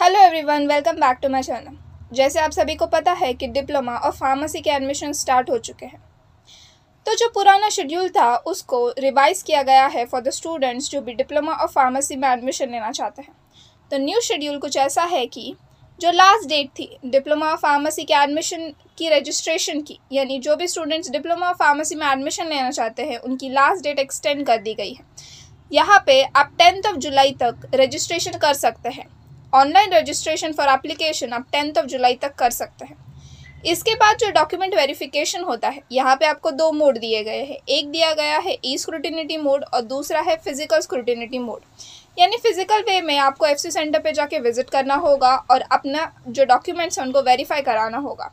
hello everyone welcome back to my channel जैसे आप सभी को पता है कि डिप्लोमा और फार्मेसी के एडमिशन स्टार्ट हो चुके हैं तो जो पुराना शेड्यूल था उसको रिवाइज किया गया है फॉर द स्टूडेंट्स जो भी डिप्लोमा और फार्मेसी में एडमिशन लेना चाहते हैं तो न्यू शेड्यूल कुछ ऐसा है कि जो लास्ट डेट थी डिप्लोमा और फार्मेसी के एडमिशन की रजिस्ट्रेशन की यानी जो भी स्टूडेंट्स डिप्लोमा और फार्मेसी में एडमिशन लेना चाहते हैं उनकी लास्ट डेट एक्सटेंड कर दी गई है यहाँ पे आप टेंथ ऑफ जुलाई तक रजिस्ट्रेशन कर सकते हैं ऑनलाइन रजिस्ट्रेशन फॉर एप्लीकेशन आप टेंथ ऑफ जुलाई तक कर सकते हैं इसके बाद जो डॉक्यूमेंट वेरिफिकेशन होता है यहाँ पे आपको दो मोड दिए गए हैं एक दिया गया है ई स्क्रूटिनिटी मोड और दूसरा है फिजिकल स्क्रूटिनिटी मोड यानी फिजिकल वे में आपको एफ सेंटर पे जाके विजिट करना होगा और अपना जो डॉक्यूमेंट्स हैं उनको वेरीफाई कराना होगा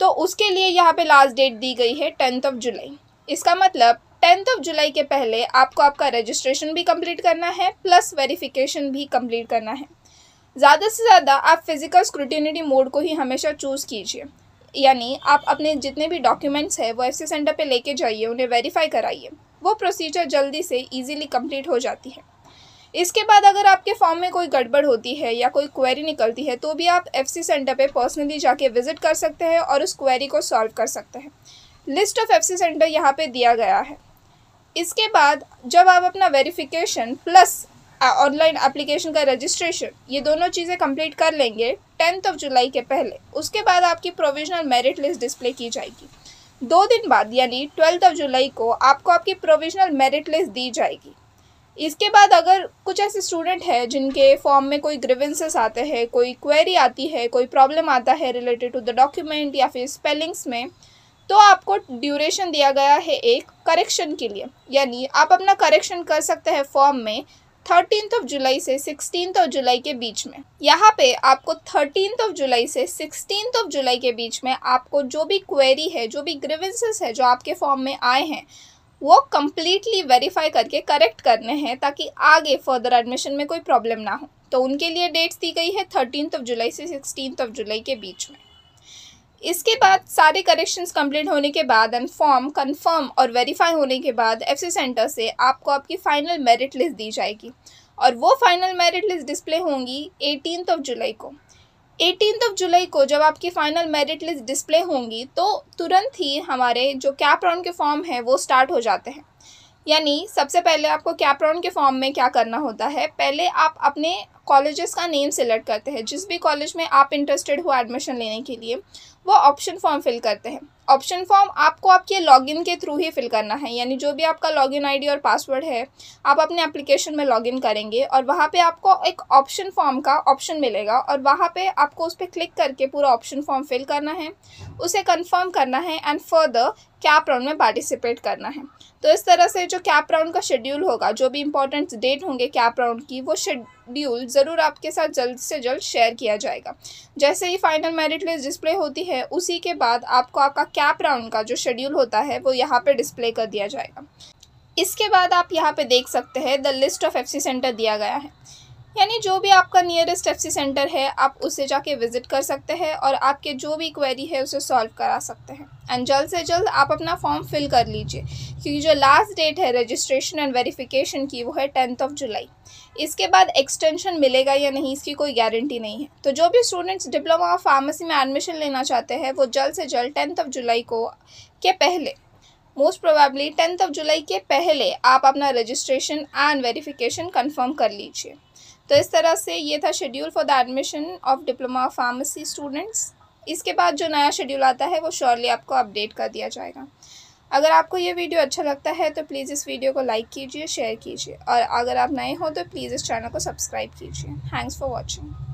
तो उसके लिए यहाँ पे लास्ट डेट दी गई है टेंथ ऑफ जुलाई इसका मतलब टेंथ ऑफ जुलाई के पहले आपको आपका रजिस्ट्रेशन भी कंप्लीट करना है प्लस वेरिफिकेशन भी कंप्लीट करना है ज़्यादा से ज़्यादा आप फिज़िकल स्क्रूटिनिटी मोड को ही हमेशा चूज़ कीजिए यानी आप अपने जितने भी डॉक्यूमेंट्स हैं वो एफ सेंटर पे लेके जाइए उन्हें वेरीफाई कराइए वो प्रोसीजर जल्दी से इजीली कंप्लीट हो जाती है इसके बाद अगर आपके फॉर्म में कोई गड़बड़ होती है या कोई क्वेरी निकलती है तो भी आप एफ सेंटर पे पर्सनली जाके विज़िट कर सकते हैं और उस क्वेरी को सॉल्व कर सकते हैं लिस्ट ऑफ एफ सेंटर यहाँ पर दिया गया है इसके बाद जब आप अपना वेरिफिकेशन प्लस ऑनलाइन एप्लीकेशन का रजिस्ट्रेशन ये दोनों चीज़ें कंप्लीट कर लेंगे टेंथ ऑफ जुलाई के पहले उसके बाद आपकी प्रोविजनल मेरिट लिस्ट डिस्प्ले की जाएगी दो दिन बाद यानी ट्वेल्थ ऑफ जुलाई को आपको आपकी प्रोविजनल मेरिट लिस्ट दी जाएगी इसके बाद अगर कुछ ऐसे स्टूडेंट हैं जिनके फॉर्म में कोई ग्रीवेंसेस आते हैं कोई क्वेरी आती है कोई प्रॉब्लम आता है रिलेटेड टू द डॉक्यूमेंट या फिर स्पेलिंग्स में तो आपको ड्यूरेशन दिया गया है एक करेक्शन के लिए यानी आप अपना करेक्शन कर सकते हैं फॉर्म में थर्टीनथ ऑफ जुलाई से सिक्सटीन ऑफ जुलाई के बीच में यहाँ पे आपको थर्टीन ऑफ जुलाई से सिक्सटीन ऑफ जुलाई के बीच में आपको जो भी क्वेरी है जो भी ग्रीवेंसेस है जो आपके फॉर्म में आए हैं वो कम्प्लीटली वेरीफाई करके करेक्ट करने हैं ताकि आगे फर्दर एडमिशन में कोई प्रॉब्लम ना हो तो उनके लिए डेट्स दी गई है थर्टीन ऑफ जुलाई से सिक्सटीन ऑफ जुलाई के बीच में इसके बाद सारे करेक्शंस कंप्लीट होने के बाद एंड फॉर्म कंफर्म और वेरीफाई होने के बाद एफसी सेंटर से आपको आपकी फ़ाइनल मेरिट लिस्ट दी जाएगी और वो फाइनल मेरिट लिस्ट डिस्प्ले होंगी एटीनथ ऑफ जुलाई को एटीन ऑफ जुलाई को जब आपकी फ़ाइनल मेरिट लिस्ट डिस्प्ले होंगी तो तुरंत ही हमारे जो कैप राउंड के फॉर्म हैं वो स्टार्ट हो जाते हैं यानी सबसे पहले आपको कैप्रॉन के फॉर्म में क्या करना होता है पहले आप अपने कॉलेजेस का नेम सिलेक्ट करते हैं जिस भी कॉलेज में आप इंटरेस्टेड हो एडमिशन लेने के लिए वो ऑप्शन फॉर्म फिल करते हैं ऑप्शन फॉर्म आपको आपके लॉगिन के थ्रू ही फिल करना है यानी जो भी आपका लॉगिन आईडी और पासवर्ड है आप अपने एप्लीकेशन में लॉगिन करेंगे और वहाँ पे आपको एक ऑप्शन फॉर्म का ऑप्शन मिलेगा और वहाँ पे आपको उस पर क्लिक करके पूरा ऑप्शन फॉर्म फिल करना है उसे कंफर्म करना है एंड फर्दर कैप राउंड में पार्टिसिपेट करना है तो इस तरह से जो कैप राउंड का शेड्यूल होगा जो भी इंपॉर्टेंट डेट होंगे कैप राउंड की वो शेड्यूल ज़रूर आपके साथ जल्द से जल्द शेयर किया जाएगा जैसे ही फाइनल मेरिट लिस्ट डिस्प्ले होती है उसी के बाद आपको आपका कैप राउंड का जो शेड्यूल होता है वो यहाँ पर डिस्प्ले कर दिया जाएगा इसके बाद आप यहाँ पर देख सकते हैं the list of F centre दिया गया है यानी जो भी आपका नियरेस्ट एफ सेंटर है आप उससे जाके विज़िट कर सकते हैं और आपके जो भी क्वेरी है उसे सॉल्व करा सकते हैं एंड जल्द से जल्द आप अपना फॉर्म फिल कर लीजिए क्योंकि जो लास्ट डेट है रजिस्ट्रेशन एंड वेरिफिकेशन की वो है टेंथ ऑफ जुलाई इसके बाद एक्सटेंशन मिलेगा या नहीं इसकी कोई गारंटी नहीं है तो जो भी स्टूडेंट्स डिप्लोमा ऑफ फार्मेसी में एडमिशन लेना चाहते हैं वो जल्द से जल्द टेंथ ऑफ जुलाई को के पहले most probably tenth of July के पहले आप अपना रजिस्ट्रेशन एंड वेरिफिकेशन कन्फर्म कर लीजिए तो इस तरह से ये था schedule for the admission of diploma pharmacy students इसके बाद जो नया शेड्यूल आता है वो श्योरली आपको अपडेट कर दिया जाएगा अगर आपको ये वीडियो अच्छा लगता है तो प्लीज़ इस वीडियो को लाइक कीजिए शेयर कीजिए और अगर आप नए हो तो प्लीज़ इस चैनल को सब्सक्राइब कीजिए थैंक्स फॉर वॉचिंग